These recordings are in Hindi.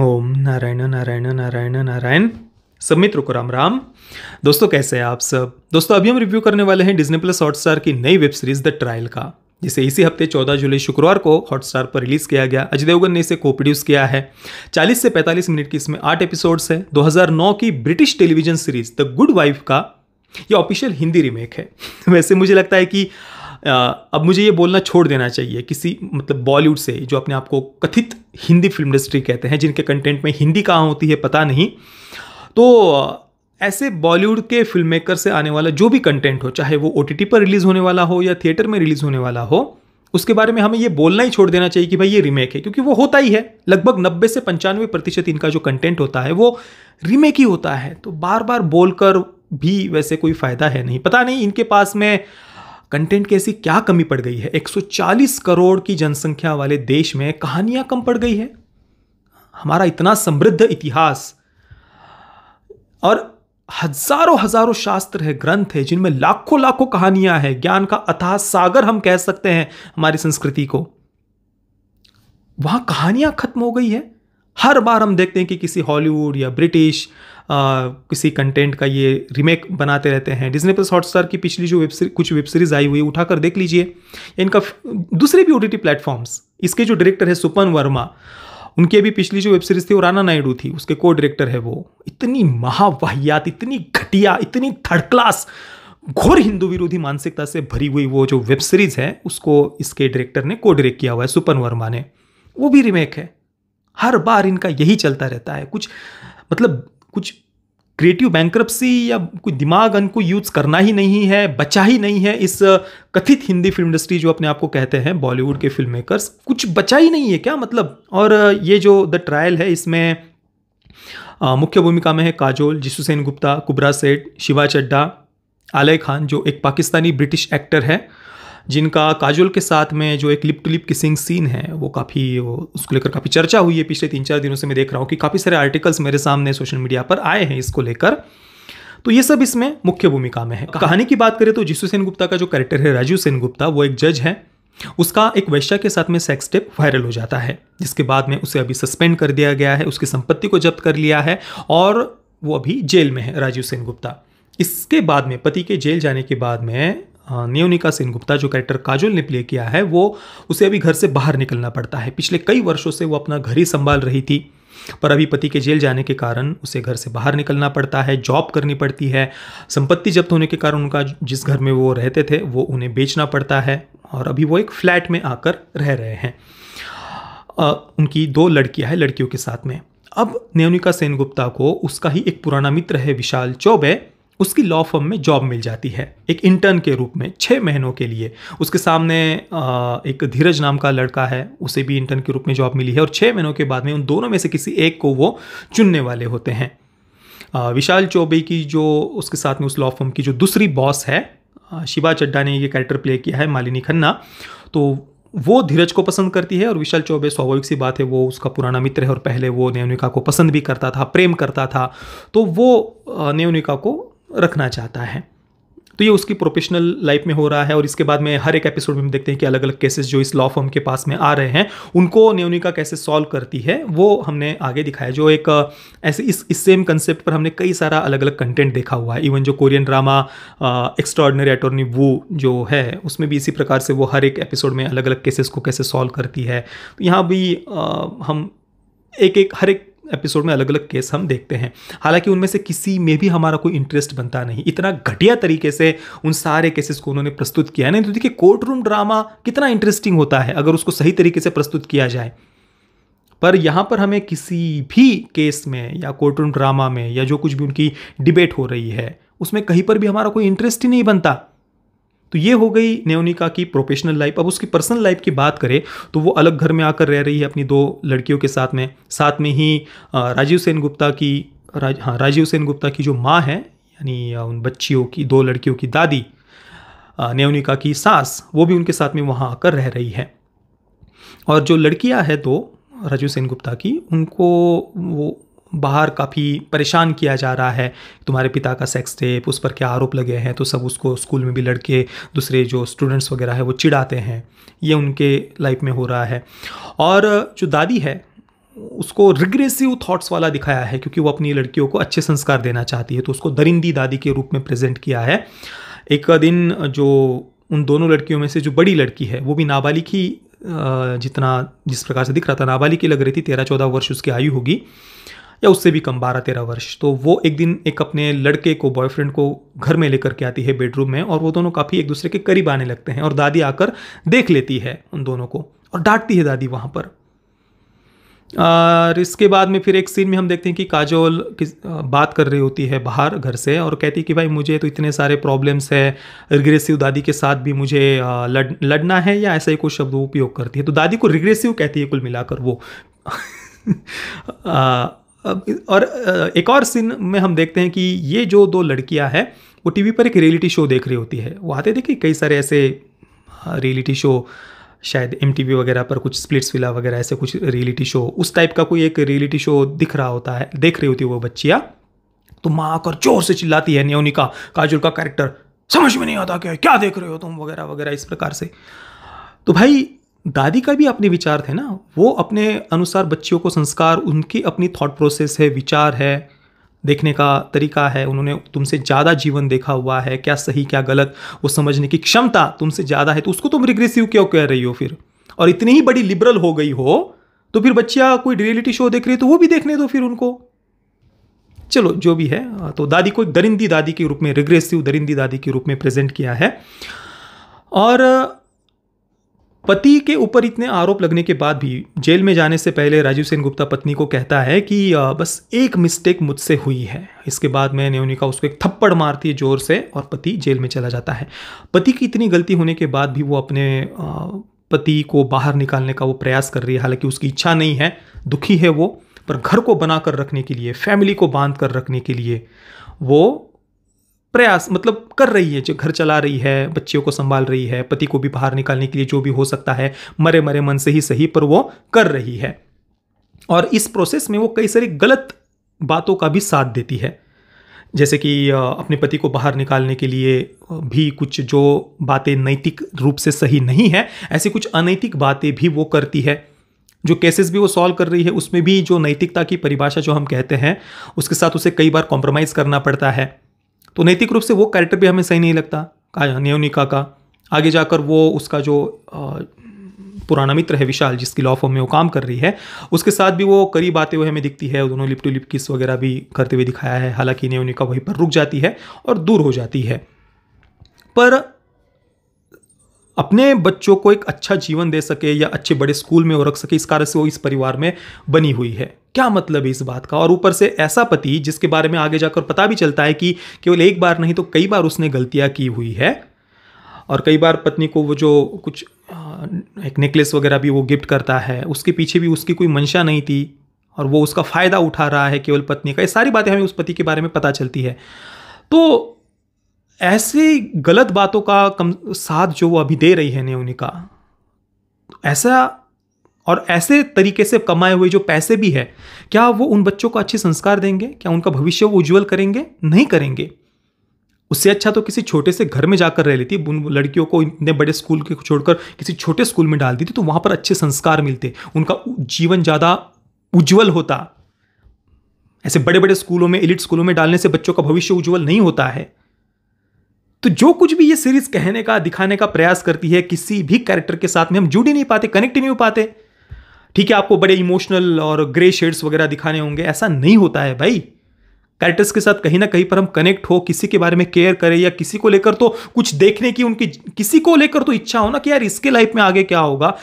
ओम नारायण नारायण नारायण नारायण सब मित्रों को राम राम दोस्तों कैसे हैं आप सब दोस्तों अभी हम रिव्यू करने वाले हैं डिज्नी प्लस हॉटस्टार की नई वेब सीरीज द ट्रायल का जिसे इसी हफ्ते 14 जुलाई शुक्रवार को हॉटस्टार पर रिलीज किया गया अजय देवगन ने इसे को प्रोड्यूस किया है 40 से 45 मिनट की इसमें आठ एपिसोड्स है 2009 की British television series the good wife का यह ऑफिशियल हिंदी रीमेक है वैसे मुझे लगता है कि अब मुझे ये बोलना छोड़ देना चाहिए किसी मतलब बॉलीवुड से जो अपने आप को कथित हिंदी फिल्म इंडस्ट्री कहते हैं जिनके कंटेंट में हिंदी कहाँ होती है पता नहीं तो ऐसे बॉलीवुड के फिल्म मेकर से आने वाला जो भी कंटेंट हो चाहे वो ओ पर रिलीज़ होने वाला हो या थिएटर में रिलीज़ होने वाला हो उसके बारे में हमें ये बोलना ही छोड़ देना चाहिए कि भाई ये रीमेक है क्योंकि वो होता ही है लगभग 90 से पंचानवे प्रतिशत इनका जो कंटेंट होता है वो रीमेक ही होता है तो बार बार बोलकर भी वैसे कोई फ़ायदा है नहीं पता नहीं इनके पास में कंटेंट की ऐसी क्या कमी पड़ गई है 140 करोड़ की जनसंख्या वाले देश में कहानियां कम पड़ गई है हमारा इतना समृद्ध इतिहास और हजारों हजारों शास्त्र है ग्रंथ है जिनमें लाखों लाखों कहानियां हैं ज्ञान का अथाह सागर हम कह सकते हैं हमारी संस्कृति को वहां कहानियां खत्म हो गई है हर बार हम देखते हैं कि किसी हॉलीवुड या ब्रिटिश किसी कंटेंट का ये रीमेक बनाते रहते हैं डिजनी प्लस हॉटस्टार की पिछली जो वेब कुछ वेब सीरीज़ आई हुई उठाकर देख लीजिए इनका दूसरे भी ओ टी प्लेटफॉर्म्स इसके जो डायरेक्टर है सुपन वर्मा उनके भी पिछली जो वेब सीरीज थी वो राना नायडू थी उसके को डायरेक्टर है वो इतनी महावाहियात इतनी घटिया इतनी थर्ड क्लास घोर हिंदू विरोधी मानसिकता से भरी हुई वो जो वेब सीरीज है उसको इसके डायरेक्टर ने को डायरेक्ट किया हुआ है सुपन वर्मा ने वो भी रिमेक है हर बार इनका यही चलता रहता है कुछ मतलब कुछ क्रिएटिव बैंक्रप्सी या कोई दिमाग अनको यूज़ करना ही नहीं है बचा ही नहीं है इस कथित हिंदी फिल्म इंडस्ट्री जो अपने आप को कहते हैं बॉलीवुड के फिल्म मेकर्स कुछ बचा ही नहीं है क्या मतलब और ये जो द ट्रायल है इसमें मुख्य भूमिका में है काजोल जिसुसेन गुप्ता कुबरा सेठ शिवा चड्डा आलय खान जो एक पाकिस्तानी ब्रिटिश एक्टर है जिनका काजोल के साथ में जो एक lip to lip kissing scene है वो काफ़ी उसको लेकर काफ़ी चर्चा हुई है पिछले तीन चार दिनों से मैं देख रहा हूँ कि काफ़ी सारे आर्टिकल्स मेरे सामने सोशल मीडिया पर आए हैं इसको लेकर तो ये सब इसमें मुख्य भूमिका में है कहानी की बात करें तो जिसु गुप्ता का जो कैरेक्टर है राजीव सेन गुप्ता वो एक जज है उसका एक वैश्या के साथ में सेक्स टेप वायरल हो जाता है जिसके बाद में उसे अभी सस्पेंड कर दिया गया है उसकी संपत्ति को जब्त कर लिया है और वो अभी जेल में है राजीव सेन गुप्ता इसके बाद में पति के जेल जाने के बाद में नियोनिका सेन गुप्ता जो कैरेक्टर काजोल ने प्ले किया है वो उसे अभी घर से बाहर निकलना पड़ता है पिछले कई वर्षों से वो अपना घर ही संभाल रही थी पर अभी पति के जेल जाने के कारण उसे घर से बाहर निकलना पड़ता है जॉब करनी पड़ती है संपत्ति जब्त होने के कारण उनका जिस घर में वो रहते थे वो उन्हें बेचना पड़ता है और अभी वो एक फ्लैट में आकर रह रहे हैं आ, उनकी दो लड़कियां हैं लड़कियों के साथ में अब नेवनिका सेनगुप्ता को उसका ही एक पुराना मित्र है विशाल चौबे उसकी लॉ फर्म में जॉब मिल जाती है एक इंटर्न के रूप में छः महीनों के लिए उसके सामने एक धीरज नाम का लड़का है उसे भी इंटर्न के रूप में जॉब मिली है और छः महीनों के बाद में उन दोनों में से किसी एक को वो चुनने वाले होते हैं विशाल चौबे की जो उसके साथ में उस लॉ फर्म की जो दूसरी बॉस है शिवा चड्डा ने ये कैरेक्टर प्ले किया है मालिनी खन्ना तो वो धीरज को पसंद करती है और विशाल चौबे स्वाभाविक सी बात है वो उसका पुराना मित्र है और पहले वो नेवनिका को पसंद भी करता था प्रेम करता था तो वो नेवनिका को रखना चाहता है तो ये उसकी प्रोफेशनल लाइफ में हो रहा है और इसके बाद में हर एक एपिसोड में हम देखते हैं कि अलग अलग केसेस जो इस लॉ फॉर्म के पास में आ रहे हैं उनको न्यूनिका कैसे सॉल्व करती है वो हमने आगे दिखाया जो एक ऐसे इस इस सेम कंसेप्ट पर हमने कई सारा अलग अलग कंटेंट देखा हुआ है इवन जो कोरियन ड्रामा एक्स्ट्रॉर्डनरी अटोर्नी वो जो है उसमें भी इसी प्रकार से वो हर एक एपिसोड में अलग अलग केसेस को कैसे सॉल्व करती है तो यहाँ भी आ, हम एक एक हर एक एपिसोड में अलग अलग केस हम देखते हैं हालांकि उनमें से किसी में भी हमारा कोई इंटरेस्ट बनता नहीं इतना घटिया तरीके से उन सारे केसेस को उन्होंने प्रस्तुत किया नहीं तो देखिए कोर्ट रूम ड्रामा कितना इंटरेस्टिंग होता है अगर उसको सही तरीके से प्रस्तुत किया जाए पर यहाँ पर हमें किसी भी केस में या कोर्ट रूम ड्रामा में या जो कुछ भी उनकी डिबेट हो रही है उसमें कहीं पर भी हमारा कोई इंटरेस्ट ही नहीं बनता तो ये हो गई नेोनिका की प्रोफेशनल लाइफ अब उसकी पर्सनल लाइफ की बात करें तो वो अलग घर में आकर रह रही है अपनी दो लड़कियों के साथ में साथ में ही राजीव सेन गुप्ता की राज हाँ राजीव सेन गुप्ता की जो माँ है यानी उन बच्चियों की दो लड़कियों की दादी नेोनिका की सास वो भी उनके साथ में वहाँ आकर रह रही है और जो लड़कियाँ हैं दो राजीव सेन गुप्ता की उनको वो बाहर काफ़ी परेशान किया जा रहा है तुम्हारे पिता का सेक्स टेप उस पर क्या आरोप लगे हैं तो सब उसको स्कूल में भी लड़के दूसरे जो स्टूडेंट्स वगैरह है वो चिढ़ाते हैं ये उनके लाइफ में हो रहा है और जो दादी है उसको रिग्रेसिव थॉट्स वाला दिखाया है क्योंकि वो अपनी लड़कियों को अच्छे संस्कार देना चाहती है तो उसको दरिंदी दादी के रूप में प्रेजेंट किया है एक दिन जो उन दोनों लड़कियों में से जो बड़ी लड़की है वो भी नाबालिग ही जितना जिस प्रकार से दिख रहा था नाबालिग की लग रही थी तेरह चौदह वर्ष उसकी आयु होगी या उससे भी कम बारह तेरह वर्ष तो वो एक दिन एक अपने लड़के को बॉयफ्रेंड को घर में लेकर के आती है बेडरूम में और वो दोनों काफ़ी एक दूसरे के करीब आने लगते हैं और दादी आकर देख लेती है उन दोनों को और डांटती है दादी वहाँ पर और इसके बाद में फिर एक सीन में हम देखते हैं कि काजोल किस बात कर रही होती है बाहर घर से और कहती है कि भाई मुझे तो इतने सारे प्रॉब्लम्स है रिग्रेसिव दादी के साथ भी मुझे लड़ लड़ना है या ऐसा ही कुछ शब्द उपयोग करती है तो दादी को रिग्रेसिव कहती है कुल मिलाकर वो और एक और सीन में हम देखते हैं कि ये जो दो लड़कियां हैं वो टीवी पर एक रियलिटी शो देख रही होती है वो आते देखिए कई सारे ऐसे रियलिटी हाँ, शो शायद एम वगैरह पर कुछ स्प्लिट्स विला वगैरह ऐसे कुछ रियलिटी शो उस टाइप का कोई एक रियलिटी शो दिख रहा होता है देख रही होती है वो बच्चियाँ तो माँ आकर जोर से चिल्लाती है न्योनिका काजुल का कैरेक्टर समझ में नहीं आता क्या क्या देख रहे हो तुम वगैरह वगैरह इस प्रकार से तो भाई दादी का भी अपने विचार थे ना वो अपने अनुसार बच्चियों को संस्कार उनकी अपनी थॉट प्रोसेस है विचार है देखने का तरीका है उन्होंने तुमसे ज़्यादा जीवन देखा हुआ है क्या सही क्या गलत वो समझने की क्षमता तुमसे ज़्यादा है तो उसको तुम रिग्रेसिव क्यों कह रही हो फिर और इतनी ही बड़ी लिबरल हो गई हो तो फिर बच्चिया कोई रियलिटी शो देख रही है तो वो भी देखने दो फिर उनको चलो जो भी है तो दादी को एक दरिंदी दादी के रूप में रिग्रेसिव दरिंदी दादी के रूप में प्रेजेंट किया है और पति के ऊपर इतने आरोप लगने के बाद भी जेल में जाने से पहले राजीव सेन गुप्ता पत्नी को कहता है कि बस एक मिस्टेक मुझसे हुई है इसके बाद मैं न्योनिका उसको एक थप्पड़ मारती है जोर से और पति जेल में चला जाता है पति की इतनी गलती होने के बाद भी वो अपने पति को बाहर निकालने का वो प्रयास कर रही है हालांकि उसकी इच्छा नहीं है दुखी है वो पर घर को बनाकर रखने के लिए फैमिली को बांध कर रखने के लिए वो प्रयास मतलब कर रही है जो घर चला रही है बच्चियों को संभाल रही है पति को भी बाहर निकालने के लिए जो भी हो सकता है मरे मरे मन से ही सही पर वो कर रही है और इस प्रोसेस में वो कई सारी गलत बातों का भी साथ देती है जैसे कि अपने पति को बाहर निकालने के लिए भी कुछ जो बातें नैतिक रूप से सही नहीं है ऐसी कुछ अनैतिक बातें भी वो करती है जो केसेस भी वो सॉल्व कर रही है उसमें भी जो नैतिकता की परिभाषा जो हम कहते हैं उसके साथ उसे कई बार कॉम्प्रोमाइज़ करना पड़ता है तो नैतिक रूप से वो कैरेक्टर भी हमें सही नहीं लगता काया न्योनिका का आगे जाकर वो उसका जो पुराना मित्र है विशाल जिसकी लॉ फॉर्म में वो काम कर रही है उसके साथ भी वो करीब आते हुए हमें दिखती है दोनों लिप टू लिप किस वगैरह भी करते हुए दिखाया है हालांकि न्योनिका वहीं पर रुक जाती है और दूर हो जाती है पर अपने बच्चों को एक अच्छा जीवन दे सके या अच्छे बड़े स्कूल में वो रख सके इस कारण से वो इस परिवार में बनी हुई है क्या मतलब है इस बात का और ऊपर से ऐसा पति जिसके बारे में आगे जाकर पता भी चलता है कि केवल एक बार नहीं तो कई बार उसने गलतियाँ की हुई है और कई बार पत्नी को वो जो कुछ एक नेकलेस वगैरह भी वो गिफ्ट करता है उसके पीछे भी उसकी कोई मंशा नहीं थी और वो उसका फ़ायदा उठा रहा है केवल पत्नी का ये सारी बातें हमें उस पति के बारे में पता चलती है तो ऐसे गलत बातों का कम साथ जो वो अभी दे रही है नेवनिका तो ऐसा और ऐसे तरीके से कमाए हुए जो पैसे भी है क्या वो उन बच्चों को अच्छे संस्कार देंगे क्या उनका भविष्य वो उज्ज्वल करेंगे नहीं करेंगे उससे अच्छा तो किसी छोटे से घर में जाकर रह लेती उन लड़कियों को इतने बड़े स्कूल के छोड़कर किसी छोटे स्कूल में डाल देती तो वहाँ पर अच्छे संस्कार मिलते उनका जीवन ज़्यादा उज्ज्वल होता ऐसे बड़े बड़े स्कूलों में इलिट स्कूलों में डालने से बच्चों का भविष्य उज्जवल नहीं होता है तो जो कुछ भी ये सीरीज कहने का दिखाने का प्रयास करती है किसी भी कैरेक्टर के साथ में हम जुड़ ही नहीं पाते कनेक्ट ही नहीं हो पाते ठीक है आपको बड़े इमोशनल और ग्रे शेड्स वगैरह दिखाने होंगे ऐसा नहीं होता है भाई कैरेक्टर्स के साथ कहीं ना कहीं पर हम कनेक्ट हो किसी के बारे में केयर करें या किसी को लेकर तो कुछ देखने की उनकी किसी को लेकर तो इच्छा हो ना कि यार इसके लाइफ में आगे क्या होगा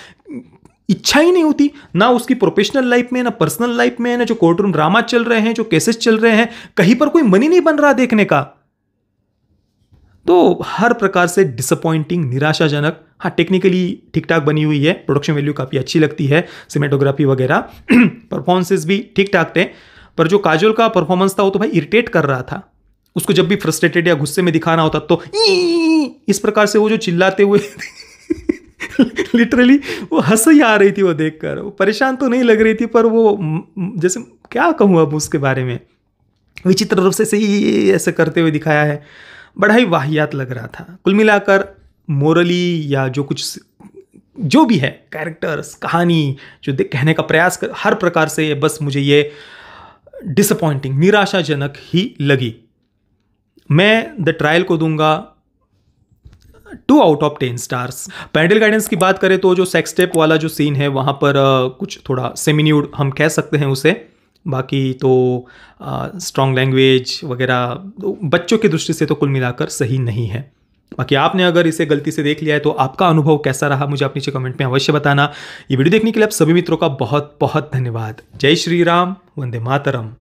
इच्छा ही नहीं होती ना उसकी प्रोफेशनल लाइफ में ना पर्सनल लाइफ में ना जो कोर्ट रूम ड्रामा चल रहे हैं जो केसेस चल रहे हैं कहीं पर कोई मनी नहीं बन रहा देखने का तो हर प्रकार से डिसअपॉइंटिंग निराशाजनक हाँ टेक्निकली ठीक ठाक बनी हुई है प्रोडक्शन वैल्यू काफ़ी अच्छी लगती है सिमेटोग्राफी वगैरह परफॉर्मेंसेज भी ठीक ठाक थे पर जो काजोल का परफॉर्मेंस था वो तो भाई इरिटेट कर रहा था उसको जब भी फ्रस्ट्रेटेड या गुस्से में दिखाना होता तो इस प्रकार से वो जो चिल्लाते हुए लिटरली वो हंस ही आ रही थी वो देखकर वो परेशान तो नहीं लग रही थी पर वो जैसे क्या कहूँ अब उसके बारे में विचित्र रूप से सही ऐसे करते हुए दिखाया है बड़ा ही वाहियात लग रहा था कुल मिलाकर मोरली या जो कुछ जो भी है कैरेक्टर्स कहानी जो कहने का प्रयास कर हर प्रकार से बस मुझे ये डिसअपॉइंटिंग निराशाजनक ही लगी मैं द ट्रायल को दूंगा two out of ten stars parental guidance की बात करें तो जो सेक्स स्टेप वाला जो सीन है वहाँ पर कुछ थोड़ा सेमिन्यूड हम कह सकते हैं उसे बाकी तो स्ट्रॉन्ग लैंग्वेज वगैरह तो बच्चों की दृष्टि से तो कुल मिलाकर सही नहीं है बाकी आपने अगर इसे गलती से देख लिया है तो आपका अनुभव कैसा रहा मुझे आप नीचे कमेंट में अवश्य बताना ये वीडियो देखने के लिए आप सभी मित्रों का बहुत बहुत धन्यवाद जय श्री राम वंदे मातरम